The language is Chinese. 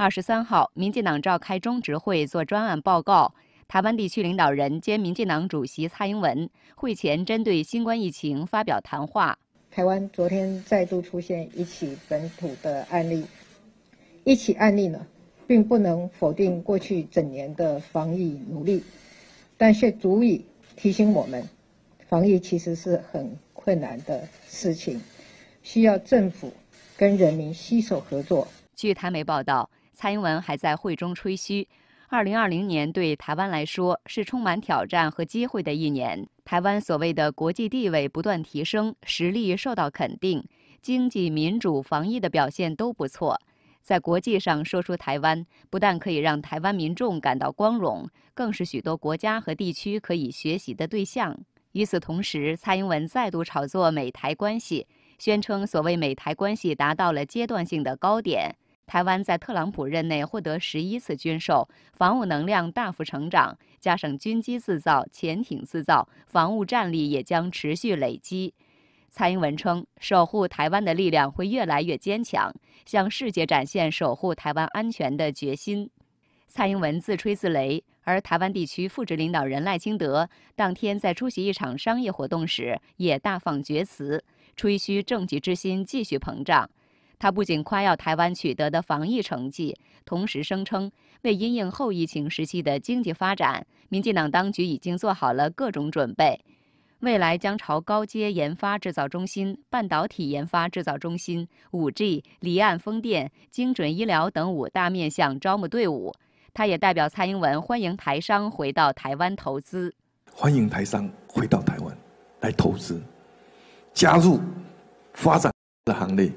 二十三号，民进党召开中执会做专案报告。台湾地区领导人兼民进党主席蔡英文会前针对新冠疫情发表谈话。台湾昨天再度出现一起本土的案例，一起案例呢，并不能否定过去整年的防疫努力，但却足以提醒我们，防疫其实是很困难的事情，需要政府跟人民携手合作。据台媒报道。蔡英文还在会中吹嘘，二零二零年对台湾来说是充满挑战和机会的一年。台湾所谓的国际地位不断提升，实力受到肯定，经济、民主、防疫的表现都不错。在国际上说出台湾，不但可以让台湾民众感到光荣，更是许多国家和地区可以学习的对象。与此同时，蔡英文再度炒作美台关系，宣称所谓美台关系达到了阶段性的高点。台湾在特朗普任内获得十一次军售，防务能量大幅成长，加上军机制造、潜艇制造，防务战力也将持续累积。蔡英文称，守护台湾的力量会越来越坚强，向世界展现守护台湾安全的决心。蔡英文自吹自擂，而台湾地区副职领导人赖清德当天在出席一场商业活动时，也大放厥词，吹嘘政绩之心继续膨胀。他不仅夸耀台湾取得的防疫成绩，同时声称为因应后疫情时期的经济发展，民进党当局已经做好了各种准备，未来将朝高阶研发制造中心、半导体研发制造中心、5G、离岸风电、精准医疗等五大面向招募队伍。他也代表蔡英文欢迎台商回到台湾投资，欢迎台商回到台湾来投资，加入发展的行列。